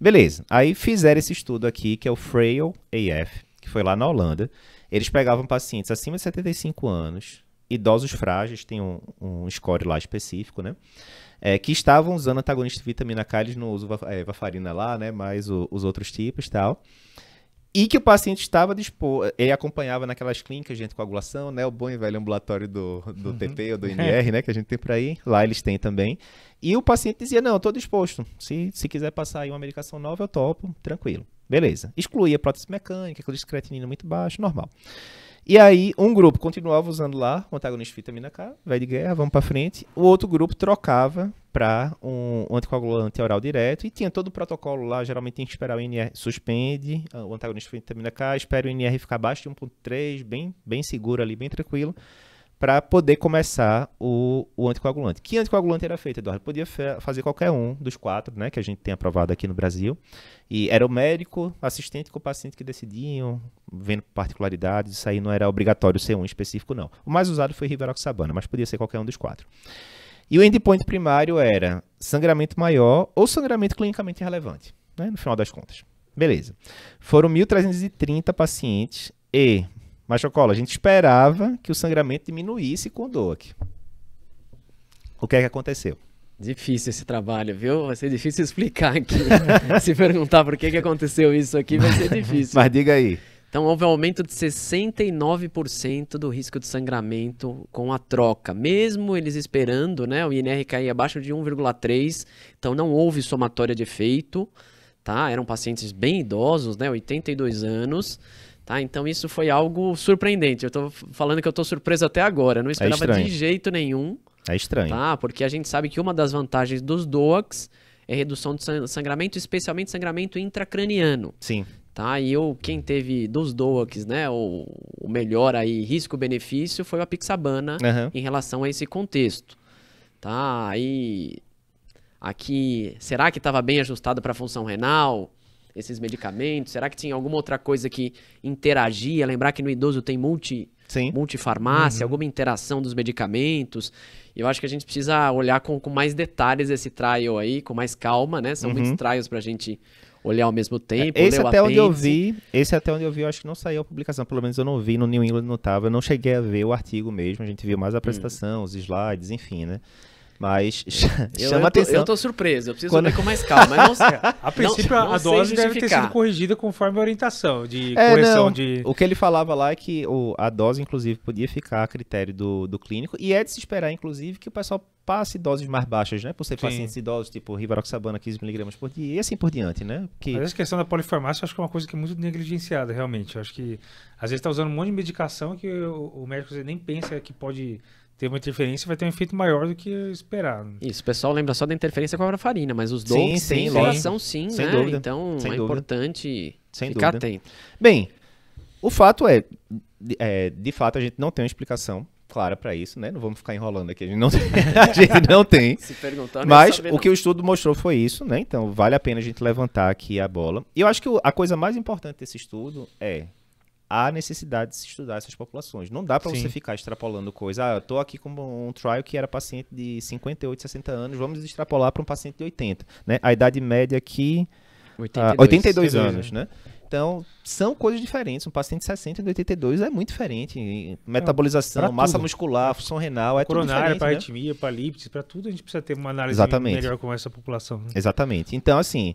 Beleza. Aí fizeram esse estudo aqui, que é o FRAIL AF que foi lá na Holanda, eles pegavam pacientes acima de 75 anos, idosos frágeis, tem um, um score lá específico, né? É, que estavam usando antagonista de vitamina K, eles não usam é, varfarina lá, né? Mas o, os outros tipos e tal. E que o paciente estava disposto. Ele acompanhava naquelas clínicas de coagulação né? O bom e velho ambulatório do, do uhum. TT ou do NR, né? Que a gente tem por aí. Lá eles têm também. E o paciente dizia: Não, estou disposto. Se, se quiser passar aí uma medicação nova, eu topo, tranquilo. Beleza. Excluía prótese mecânica, aquele creatinina muito baixo, normal. E aí, um grupo continuava usando lá o antagonista vitamina K, vai de guerra, vamos para frente. O outro grupo trocava para um anticoagulante oral direto e tinha todo o protocolo lá, geralmente tem que esperar o INR suspende, ah, o antagonista vitamina K, espera o INR ficar abaixo de 1.3, bem, bem seguro ali, bem tranquilo, para poder começar o, o anticoagulante. Que anticoagulante era feito, Eduardo? Podia fazer qualquer um dos quatro, né, que a gente tem aprovado aqui no Brasil. E era o médico, assistente com o paciente que decidiam, vendo particularidades, isso aí não era obrigatório ser um específico, não. O mais usado foi rivaroxabana, mas podia ser qualquer um dos quatro. E o endpoint primário era sangramento maior ou sangramento clinicamente relevante, né, no final das contas. Beleza. Foram 1.330 pacientes e, mas a gente esperava que o sangramento diminuísse com o aqui. O que é que aconteceu? Difícil esse trabalho, viu? Vai ser difícil explicar aqui. Se perguntar por que, que aconteceu isso aqui, vai ser difícil. Mas diga aí. Então houve um aumento de 69% do risco de sangramento com a troca, mesmo eles esperando, né, o INR cair abaixo de 1,3, então não houve somatória de efeito, tá? Eram pacientes bem idosos, né, 82 anos. Tá, então isso foi algo surpreendente. Eu estou falando que eu estou surpreso até agora. não é esperava é de jeito nenhum. É estranho. Tá? Porque a gente sabe que uma das vantagens dos DOACs é redução de sangramento, especialmente sangramento intracraniano. Sim. Tá? E eu, quem teve dos DOACs, né, o, o melhor aí risco-benefício foi a Pixabana uhum. em relação a esse contexto. Tá? Aí aqui, será que estava bem ajustado para a função renal? Esses medicamentos? Será que tinha alguma outra coisa que interagia? Lembrar que no idoso tem multi, Sim. multifarmácia, uhum. alguma interação dos medicamentos. Eu acho que a gente precisa olhar com, com mais detalhes esse trial aí, com mais calma, né? São uhum. muitos trials para a gente olhar ao mesmo tempo. É, esse até onde eu vi, esse até onde eu vi, eu acho que não saiu a publicação, pelo menos eu não vi, no New England não tava, eu não cheguei a ver o artigo mesmo, a gente viu mais a hum. apresentação, hum. os slides, enfim, né? Mas eu, chama eu tô, atenção. Eu tô surpreso, eu preciso Quando... ver com mais é calma. Mas não, a princípio, não, a, não a dose deve ter sido corrigida conforme a orientação de é, correção de. O que ele falava lá é que o, a dose, inclusive, podia ficar a critério do, do clínico. E é de se esperar, inclusive, que o pessoal passe doses mais baixas, né? Por ser Sim. pacientes idosos, tipo rivaroxabana, 15mg por dia e assim por diante, né? Porque... Mas questão da polifarmácia, acho que é uma coisa que é muito negligenciada, realmente. Eu acho que às vezes está usando um monte de medicação que o, o médico nem pensa que pode ter uma interferência vai ter um efeito maior do que esperado. Isso, o pessoal lembra só da interferência com a farina, mas os dopes sim, sim, têm sim, sim Sem né? Dúvida. Então Sem é dúvida. importante Sem ficar dúvida. atento. Bem, o fato é, é, de fato, a gente não tem uma explicação clara para isso, né? Não vamos ficar enrolando aqui, a gente não tem. a gente não tem. Se perguntar, mas saber, o que o estudo mostrou foi isso, né? Então vale a pena a gente levantar aqui a bola. E eu acho que a coisa mais importante desse estudo é há necessidade de se estudar essas populações. Não dá para você ficar extrapolando coisa. Ah, eu tô aqui com um trial que era paciente de 58, 60 anos, vamos extrapolar para um paciente de 80, né? A idade média aqui 82, ah, 82 anos, né? Então, são coisas diferentes. Um paciente de 60 e de 82 é muito diferente. Metabolização, é, massa tudo. muscular, função renal, é Coronária, tudo né? arritmia, né? para elipse, para tudo a gente precisa ter uma análise Exatamente. melhor com essa população. Né? Exatamente. Então, assim,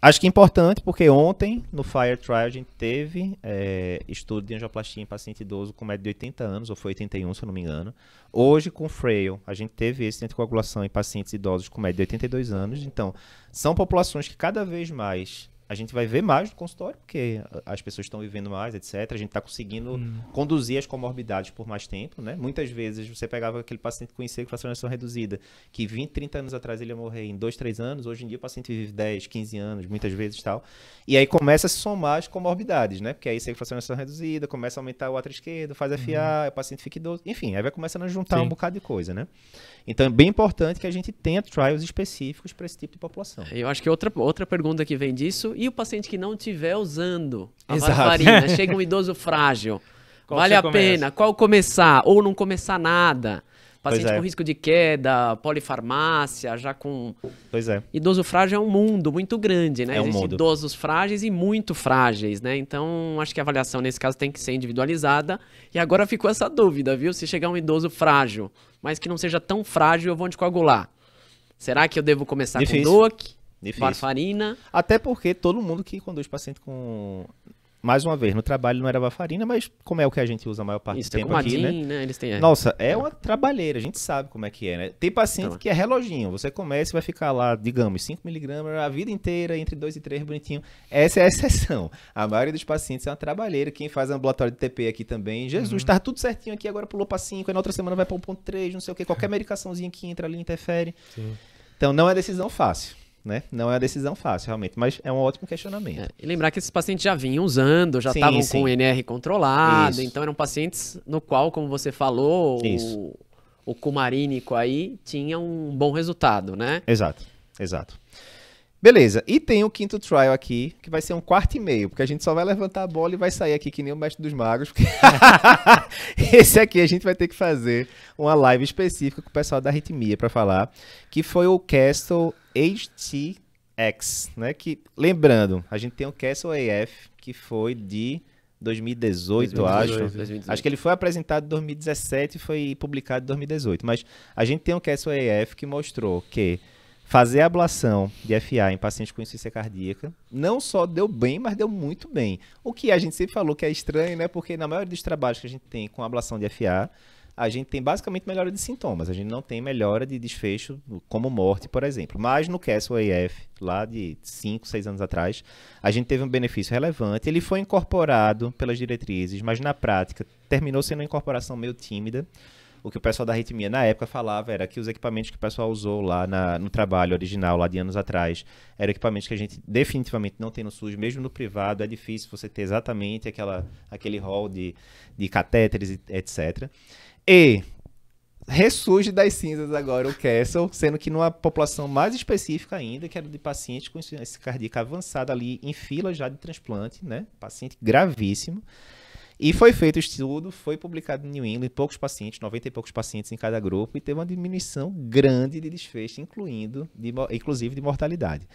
Acho que é importante porque ontem no Fire Trial a gente teve é, estudo de angioplastia em paciente idoso com média de 80 anos, ou foi 81 se eu não me engano. Hoje com Frail, a gente teve esse de coagulação em pacientes idosos com média de 82 anos. Então, são populações que cada vez mais a gente vai ver mais no consultório, porque as pessoas estão vivendo mais, etc. A gente está conseguindo hum. conduzir as comorbidades por mais tempo, né? Muitas vezes você pegava aquele paciente com IC com fracionação reduzida, que 20, 30 anos atrás ele ia morrer em 2, 3 anos, hoje em dia o paciente vive 10, 15 anos, muitas vezes tal. E aí começa a se somar as comorbidades, né? Porque aí IC com fracionação reduzida, começa a aumentar o ato esquerdo, faz FA, hum. o paciente fica idoso, enfim, aí vai começando a juntar Sim. um bocado de coisa, né? Então é bem importante que a gente tenha trials específicos para esse tipo de população. Eu acho que outra, outra pergunta que vem disso, e e o paciente que não estiver usando a Exato. varfarina, chega um idoso frágil, Qual vale a começa? pena? Qual começar? Ou não começar nada? Paciente é. com risco de queda, polifarmácia, já com. Pois é. Idoso frágil é um mundo muito grande, né? É um Existem mundo. idosos frágeis e muito frágeis, né? Então, acho que a avaliação nesse caso tem que ser individualizada. E agora ficou essa dúvida, viu? Se chegar um idoso frágil, mas que não seja tão frágil, eu vou anticoagular. Será que eu devo começar Difícil. com DOC? Difícil. Varfarina. Até porque todo mundo que conduz paciente com mais uma vez, no trabalho não era varfarina, mas como é o que a gente usa a maior parte Isso, do é tempo aqui, né? né? Eles têm... É. Nossa, é uma trabalheira, a gente sabe como é que é, né? Tem paciente então, que é reloginho, você começa e vai ficar lá, digamos, 5mg a vida inteira, entre 2 e 3, bonitinho. Essa é a exceção. A maioria dos pacientes é uma trabalheira, quem faz ambulatório de TP aqui também, Jesus, uhum. tudo certinho aqui, agora pulou para 5, aí na outra semana vai para 1.3, não sei o quê. qualquer medicaçãozinha que entra ali interfere. Sim. Então não é decisão fácil né? Não é uma decisão fácil, realmente, mas é um ótimo questionamento. É, e lembrar que esses pacientes já vinham usando, já estavam com o NR controlado, Isso. então eram pacientes no qual, como você falou, Isso. o, o cumarínico aí tinha um bom resultado, né? Exato, exato. Beleza, e tem o quinto trial aqui, que vai ser um quarto e meio, porque a gente só vai levantar a bola e vai sair aqui que nem o mestre dos magos. Porque... Esse aqui a gente vai ter que fazer uma live específica com o pessoal da Ritmia para falar, que foi o Castle HTX, né? Que, lembrando, a gente tem o Castle AF, que foi de 2018, 2018 acho. 2018. Acho que ele foi apresentado em 2017 e foi publicado em 2018. Mas a gente tem o Castle AF que mostrou que fazer a ablação de FA em pacientes com insuficiência cardíaca não só deu bem, mas deu muito bem. O que a gente sempre falou que é estranho, né? Porque na maioria dos trabalhos que a gente tem com ablação de FA, a gente tem basicamente melhora de sintomas, a gente não tem melhora de desfecho como morte, por exemplo. Mas no Castle AF, lá de 5, 6 anos atrás, a gente teve um benefício relevante. Ele foi incorporado pelas diretrizes, mas na prática terminou sendo uma incorporação meio tímida o que o pessoal da arritmia na época falava era que os equipamentos que o pessoal usou lá na, no trabalho original, lá de anos atrás, eram equipamentos que a gente definitivamente não tem no SUS, mesmo no privado, é difícil você ter exatamente aquela, aquele rol de, de catéteres, etc. E ressurge das cinzas agora o Castle, sendo que numa população mais específica ainda, que era de pacientes com insuficiência cardíaca avançada ali em fila já de transplante, né? Paciente gravíssimo. E foi feito o estudo, foi publicado em New England, poucos pacientes, 90 e poucos pacientes em cada grupo, e teve uma diminuição grande de desfecho, incluindo, de, inclusive de mortalidade.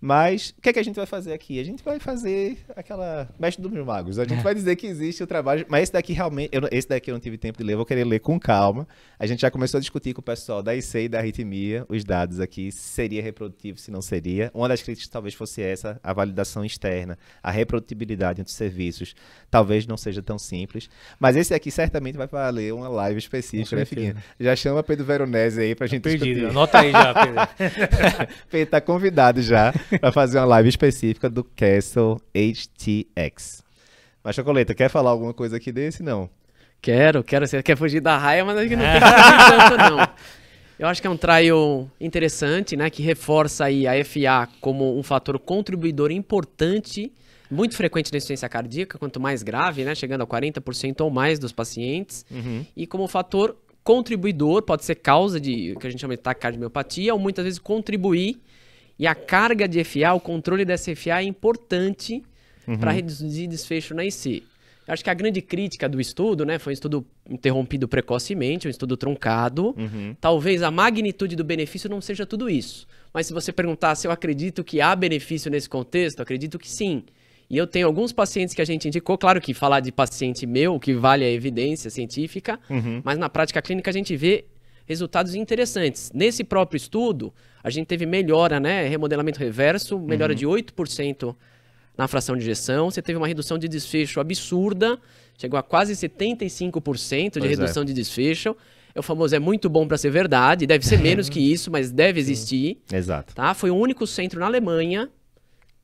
Mas o que, é que a gente vai fazer aqui? A gente vai fazer aquela Mestre dos Magos. A gente é. vai dizer que existe o trabalho, mas esse daqui realmente, eu, esse daqui eu não tive tempo de ler, vou querer ler com calma. A gente já começou a discutir com o pessoal da IC e da Arritmia os dados aqui, se seria reprodutivo, se não seria. Uma das críticas talvez fosse essa, a validação externa, a reprodutibilidade entre os serviços, talvez não seja tão simples. Mas esse aqui certamente vai valer uma live específica, né, Figuinha? Já chama Pedro Veronese aí pra tá gente Perdido. discutir. Anota aí já, Pedro. Pedro tá convidado já para fazer uma live específica do Castle HTX. Mas, Chocoleta, quer falar alguma coisa aqui desse? Não. Quero, quero. Você quer fugir da raia, mas aqui não tem tanto, não. Eu acho que é um trial interessante, né? Que reforça aí a FA como um fator contribuidor importante, muito frequente na insuficiência cardíaca, quanto mais grave, né? Chegando a 40% ou mais dos pacientes. Uhum. E como fator contribuidor, pode ser causa de que a gente chama de taquicardia ou muitas vezes contribuir e a carga de FA, o controle dessa FA é importante uhum. para reduzir desfecho na IC. Acho que a grande crítica do estudo, né, foi um estudo interrompido precocemente, um estudo truncado. Uhum. Talvez a magnitude do benefício não seja tudo isso. Mas se você perguntar se eu acredito que há benefício nesse contexto, acredito que sim. E eu tenho alguns pacientes que a gente indicou, claro que falar de paciente meu, o que vale é a evidência científica, uhum. mas na prática clínica a gente vê resultados interessantes. Nesse próprio estudo, a gente teve melhora, né? Remodelamento reverso, melhora uhum. de 8% na fração de injeção. Você teve uma redução de desfecho absurda, chegou a quase 75% de é. redução é. de desfecho. É o famoso é muito bom para ser verdade, deve ser menos que isso, mas deve existir. Exato. Tá? Foi o único centro na Alemanha,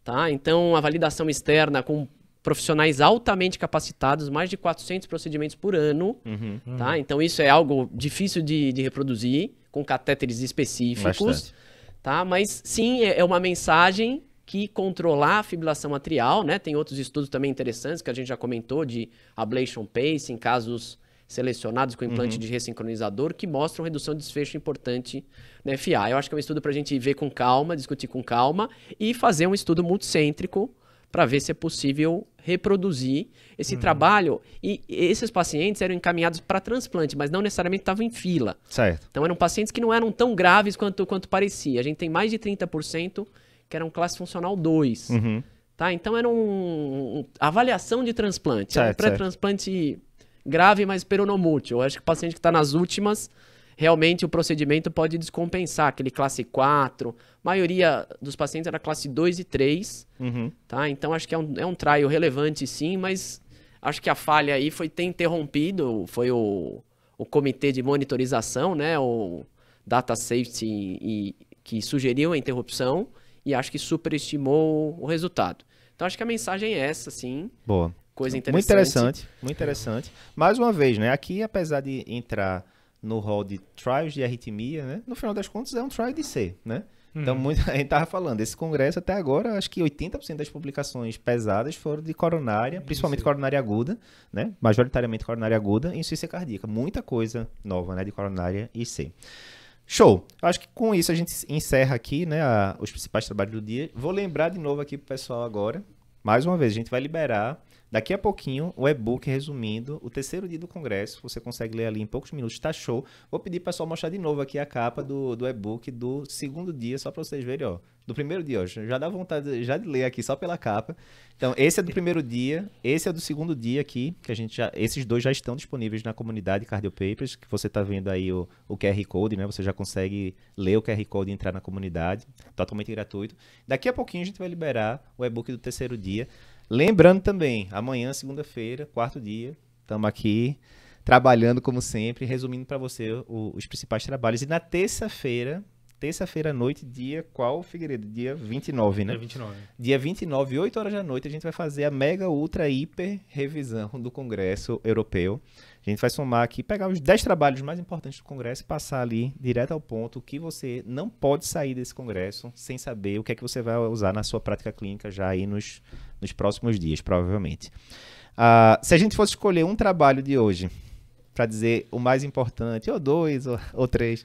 tá? Então a validação externa com profissionais altamente capacitados, mais de 400 procedimentos por ano, uhum, tá? uhum. tá? Então isso é algo difícil de, de reproduzir, com catéteres específicos, Bastante. tá? Mas sim, é, é uma mensagem que controlar a fibrilação atrial, né? Tem outros estudos também interessantes que a gente já comentou de ablation pace em casos selecionados com implante uhum. de ressincronizador que mostram redução de desfecho importante na FA. Eu acho que é um estudo para a gente ver com calma, discutir com calma e fazer um estudo multicêntrico para ver se é possível reproduzir esse uhum. trabalho. E esses pacientes eram encaminhados para transplante, mas não necessariamente estavam em fila. Certo. Então eram pacientes que não eram tão graves quanto, quanto parecia. A gente tem mais de 30% que eram classe funcional 2. Uhum. Tá? Então era um, um avaliação de transplante. Certo, era um pré-transplante grave, mas peronomútil. Eu acho que o paciente que está nas últimas realmente o procedimento pode descompensar aquele classe 4. maioria dos pacientes era classe 2 e 3, uhum. tá? Então acho que é um, é um trial relevante sim, mas acho que a falha aí foi ter interrompido, foi o, o comitê de monitorização, né, o Data Safety e, que sugeriu a interrupção e acho que superestimou o resultado. Então acho que a mensagem é essa, sim. Boa. Coisa interessante. Muito interessante, muito interessante. Mais uma vez, né? Aqui, apesar de entrar no rol de trials de arritmia, né? No final das contas, é um trial de C, né? Uhum. Então, muito, a gente estava falando, esse congresso até agora, acho que 80% das publicações pesadas foram de coronária, principalmente coronária aguda, né? Majoritariamente coronária aguda e insuficiência cardíaca. Muita coisa nova, né? De coronária e C. Show! Acho que com isso a gente encerra aqui, né? A, os principais trabalhos do dia. Vou lembrar de novo aqui pro pessoal agora. Mais uma vez, a gente vai liberar Daqui a pouquinho, o e-book resumindo o terceiro dia do congresso, você consegue ler ali em poucos minutos, tá show. Vou pedir para só mostrar de novo aqui a capa do, do e-book do segundo dia, só para vocês verem, ó. Do primeiro dia, ó. Já dá vontade já de ler aqui só pela capa. Então, esse é do primeiro dia, esse é do segundo dia aqui, que a gente já, esses dois já estão disponíveis na comunidade Cardio Papers, que você tá vendo aí o, o QR Code, né? Você já consegue ler o QR Code e entrar na comunidade, totalmente gratuito. Daqui a pouquinho a gente vai liberar o e-book do terceiro dia. Lembrando também, amanhã, segunda-feira, quarto dia, estamos aqui trabalhando como sempre, resumindo para você o, os principais trabalhos. E na terça-feira, terça-feira à noite, dia qual, Figueiredo? Dia 29, né? Dia 29. Dia 29, 8 horas da noite, a gente vai fazer a mega, ultra, hiper revisão do Congresso Europeu. A gente vai somar aqui, pegar os 10 trabalhos mais importantes do Congresso e passar ali direto ao ponto que você não pode sair desse Congresso sem saber o que é que você vai usar na sua prática clínica já aí nos nos próximos dias, provavelmente. Uh, se a gente fosse escolher um trabalho de hoje para dizer o mais importante, ou dois, ou, ou três,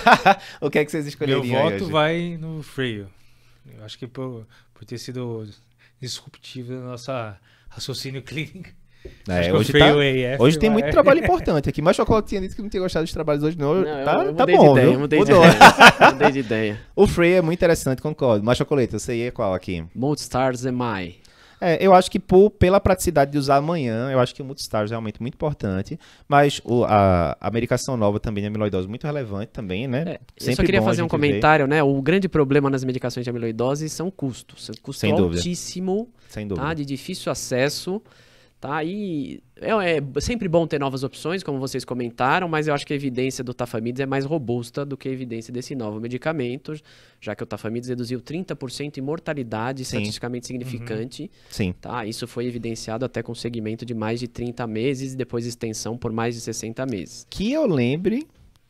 o que é que vocês escolheriam? Meu voto hoje? vai no freio. Eu acho que por, por ter sido disruptivo na nossa raciocínio clínico. É, hoje, tá, é hoje tem muito trabalho importante aqui, mas Chocolate tinha dito que não tinha gostado dos trabalhos hoje, não. não tá eu, eu tá bom, ideia, viu? mudei de ideia. mudei de ideia. O Frey é muito interessante, concordo. Mas Chocolate, você ia qual aqui? Most Stars Am é I. É, eu acho que por, pela praticidade de usar amanhã, eu acho que o multistars é realmente muito importante, mas o, a, a medicação nova também de né, amiloidose muito relevante também, né? É, Sempre eu só queria fazer um comentário, ver. né? O grande problema nas medicações de amiloidose são custos. Custo Sem altíssimo, dúvida. Sem dúvida. Tá? de difícil acesso. Tá? E é, é, sempre bom ter novas opções, como vocês comentaram, mas eu acho que a evidência do Tafamides é mais robusta do que a evidência desse novo medicamento, já que o Tafamides reduziu 30% em mortalidade Sim. estatisticamente significante. Uhum. Sim. Tá? Isso foi evidenciado até com segmento de mais de 30 meses e depois extensão por mais de 60 meses. Que eu lembre,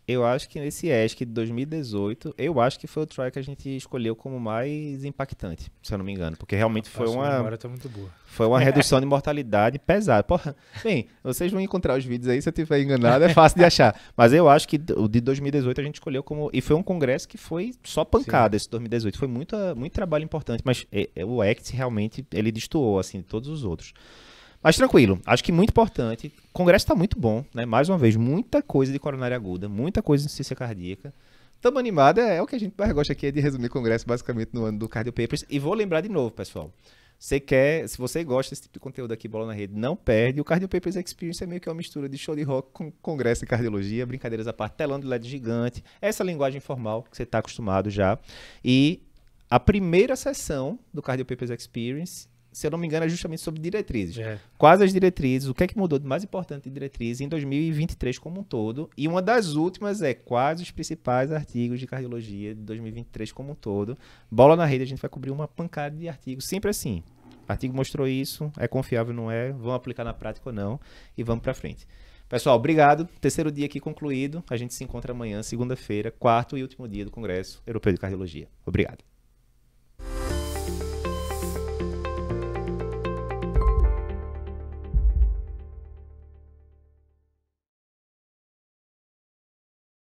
eu acho que nesse ESC de 2018, eu acho que foi o try que a gente escolheu como mais impactante, se eu não me engano. Porque realmente foi uma. Tá muito boa. Foi uma redução de mortalidade pesada. Porra, bem, vocês vão encontrar os vídeos aí, se eu estiver enganado, é fácil de achar. Mas eu acho que o de 2018 a gente escolheu como. E foi um congresso que foi só pancada Sim. esse 2018. Foi muito, muito trabalho importante, mas é, é, o ACT realmente ele destoou, assim, de todos os outros. Mas tranquilo, acho que muito importante. O congresso está muito bom, né? Mais uma vez, muita coisa de coronária aguda, muita coisa de ciência cardíaca. Estamos animados, é, é o que a gente mais gosta aqui, é de resumir congresso basicamente no ano do Cardio Papers. E vou lembrar de novo, pessoal. Você quer, se você gosta desse tipo de conteúdo aqui, Bola na Rede, não perde. O Cardio Papers Experience é meio que uma mistura de show de rock com congresso de cardiologia, brincadeiras à parte, telão de LED gigante, essa linguagem formal que você está acostumado já. E a primeira sessão do Cardio Papers Experience se eu não me engano, é justamente sobre diretrizes. É. Quais as diretrizes, o que é que mudou de mais importante de diretrizes em 2023 como um todo? E uma das últimas é quais os principais artigos de cardiologia de 2023 como um todo? Bola na rede, a gente vai cobrir uma pancada de artigos, sempre assim. Artigo mostrou isso, é confiável, ou não é? Vamos aplicar na prática ou não? E vamos para frente. Pessoal, obrigado. Terceiro dia aqui concluído. A gente se encontra amanhã, segunda-feira, quarto e último dia do Congresso Europeu de Cardiologia. Obrigado.